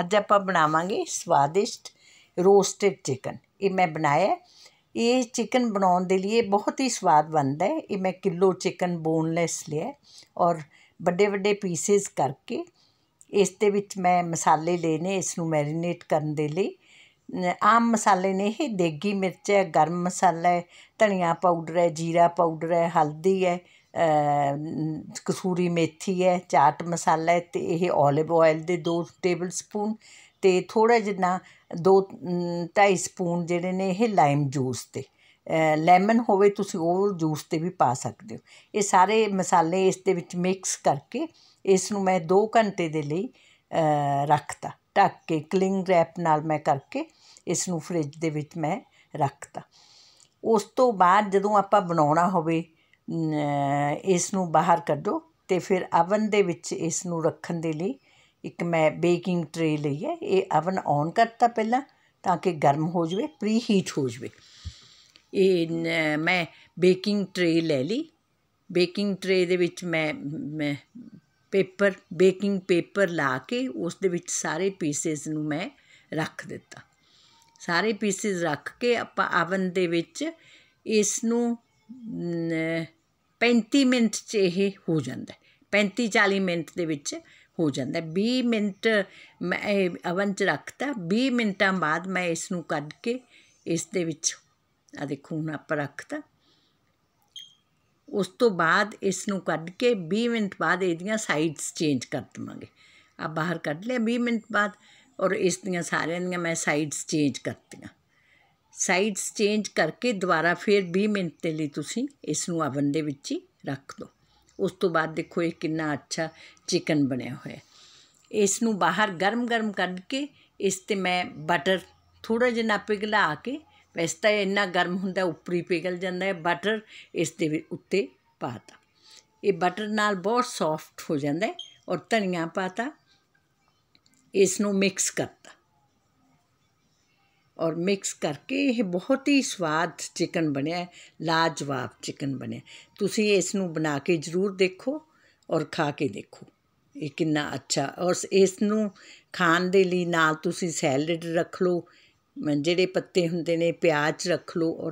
ਅੱਜ ਆਪਾਂ ਬਣਾਵਾਂਗੇ ਸਵਾਦਿਸ਼ਟ ਰੋਸਟਡ ਚਿਕਨ ਇਹ ਮੈਂ ਬਣਾਇਆ ਇਹ ਚਿਕਨ ਬਣਾਉਣ ਦੇ ਲਈ ਬਹੁਤ ਹੀ ਸਵਾਦ ਬਣਦਾ ਹੈ ਇਹ ਮੈਂ ਕਿਲੋ ਚਿਕਨ ਬੋਨਲੈਸ ਲਿਆ ਔਰ ਵੱਡੇ ਵੱਡੇ ਪੀਸਸ ਕਰਕੇ ਇਸ ਦੇ ਵਿੱਚ ਮੈਂ ਮਸਾਲੇ ਲਏ ਨੇ ਇਸ ਨੂੰ ਮੈਰੀਨੇਟ ਕਰਨ ਦੇ ਲਈ ਆਮ ਮਸਾਲੇ ਨੇ ਇਹ ਦੇਗੀ ਮਿਰਚ ਹੈ ਗਰਮ ਮਸਾਲਾ ਹੈ ਧਨੀਆ ਪਾਊਡਰ ਹੈ ਜੀਰਾ ਪਾਊਡਰ ਹੈ ਹਲਦੀ ਹੈ ਕਸੂਰੀ ਮੇਥੀ ਹੈ ਚਾਟ ਮਸਾਲਾ ਹੈ ਤੇ ਇਹ ਔਲਿਵ ਆਇਲ ਦੇ 2 ਟੇਬਲ ਸਪੂਨ ਤੇ ਥੋੜਾ ਜਿੰਨਾ 2 2.5 ਸਪੂਨ ਜਿਹੜੇ ਨੇ ਇਹ ਲਾਈਮ ਜੂਸ ਤੇ ਲੈਮਨ ਹੋਵੇ ਤੁਸੀਂ ਉਹ ਜੂਸ 'ਤੇ ਵੀ ਪਾ ਸਕਦੇ ਹੋ ਇਹ ਸਾਰੇ ਮਸਾਲੇ ਇਸ ਦੇ ਵਿੱਚ ਮਿਕਸ ਕਰਕੇ ਇਸ ਨੂੰ ਮੈਂ 2 ਘੰਟੇ ਦੇ ਲਈ ਰੱਖਤਾ ਟੱਕ ਕੇ ਕਲਿੰਗ ਰੈਪ ਨਾਲ ਮੈਂ ਕਰਕੇ ਇਸ ਨੂੰ ਫ੍ਰਿਜ ਦੇ ਵਿੱਚ ਮੈਂ ਰੱਖਤਾ ਉਸ ਤੋਂ ਬਾਅਦ ਜਦੋਂ ਆਪਾਂ ਬਣਾਉਣਾ ਹੋਵੇ ਇਸ ਨੂੰ ਬਾਹਰ ਕੱਢੋ ਤੇ ਫਿਰ ਆਵਨ ਦੇ ਵਿੱਚ ਇਸ ਨੂੰ ਰੱਖਣ ਦੇ ਲਈ ਇੱਕ ਮੈਂ ਬੇਕਿੰਗ ਟ੍ਰੇ ਲਈ ਹੈ ਇਹ ਆਵਨ ਔਨ ਕਰਤਾ ਪਹਿਲਾਂ ਤਾਂ ਕਿ ਗਰਮ ਹੋ ਜਵੇ ਪ੍ਰੀ ਹੀਟ ਹੋ ਜਵੇ ਇਹ ਮੈਂ ਬੇਕਿੰਗ ਟ੍ਰੇ ਲੈ ਲਈ ਬੇਕਿੰਗ ਟ੍ਰੇ ਦੇ ਵਿੱਚ ਮੈਂ ਮੈਂ ਪੇਪਰ ਬੇਕਿੰਗ ਪੇਪਰ ਲਾ ਕੇ ਉਸ ਦੇ ਵਿੱਚ ਸਾਰੇ ਪੀਸਸ ਨੂੰ ਮੈਂ ਰੱਖ ਦਿੱਤਾ ਸਾਰੇ ਪੀਸਸ ਰੱਖ ਕੇ ਆਪਾਂ ਆਵਨ ਦੇ ਵਿੱਚ ਇਸ ਨੂੰ 35 ਮਿੰਟ 'ਚ ਇਹ ਹੋ ਜਾਂਦਾ 35 40 ਮਿੰਟ ਦੇ ਵਿੱਚ ਹੋ ਜਾਂਦਾ 20 ਮਿੰਟ ਮੈਂ ਅਵਨ 'ਚ ਰੱਖਤਾ 20 ਮਿੰਟਾਂ ਬਾਅਦ ਮੈਂ ਇਸ ਨੂੰ ਕੱਢ ਕੇ ਇਸ ਦੇ ਵਿੱਚ ਆ ਦੇਖੋ ਹੁਣ ਆਪਾਂ ਰੱਖਤਾ ਉਸ ਤੋਂ ਬਾਅਦ ਇਸ ਨੂੰ ਕੱਢ ਕੇ 20 ਮਿੰਟ ਬਾਅਦ ਇਹਦੀਆਂ ਸਾਈਡਸ ਚੇਂਜ ਕਰ ਦਵਾਂਗੇ ਆ ਬਾਹਰ ਕੱਢ ਲਿਆ 20 ਮਿੰਟ ਬਾਅਦ ਔਰ ਇਸ ਦੀਆਂ ਸਾਰਿਆਂ ਦੀਆਂ ਮੈਂ ਸਾਈਡਸ ਚੇਂਜ ਕਰਤੀਆਂ ਸਾਈਡਸ ਚੇਂਜ ਕਰਕੇ ਦੁਬਾਰਾ ਫਿਰ 20 ਮਿੰਟ ਤੇ ਲਈ ਤੁਸੀਂ ਇਸ ਨੂੰ ਓਵਨ ਦੇ ਵਿੱਚ ਹੀ ਰੱਖ ਦਿਓ ਉਸ ਤੋਂ ਬਾਅਦ ਦੇਖੋ ਇਹ ਕਿੰਨਾ ਅੱਛਾ ਚਿਕਨ ਬਣਿਆ ਹੋਇਆ ਇਸ ਨੂੰ ਬਾਹਰ ਗਰਮ-ਗਰਮ ਕੱਢ ਕੇ ਇਸ ਤੇ ਮੈਂ ਬਟਰ ਥੋੜਾ ਜਿਹਾ ਨਾ ਪਿਘਲਾ ਕੇ ਵੈਸੇ ਤਾਂ ਇੰਨਾ ਗਰਮ ਹੁੰਦਾ ਉੱਪਰੀ ਪਿਘਲ ਜਾਂਦਾ ਹੈ ਬਟਰ ਇਸ ਦੇ ਉੱਤੇ ਪਾਤਾ ਇਹ ਬਟਰ ਨਾਲ ਬਹੁਤ ਸੌਫਟ ਹੋ ਜਾਂਦਾ ਹੈ ਔਰ ਧਨੀਆ ਪਾਤਾ ਇਸ ਨੂੰ ਮਿਕਸ ਕਰਤਾ और मिक्स करके यह बहुत ही स्वाद चिकन बनया लाजवाब चिकन बनया ती इस बना के जरूर देखो और खा के देखो ये कि अच्छा और इस खाने लिए ना तो सैलड रख लो जड़े पत्ते होंगे ने प्याज रख लो और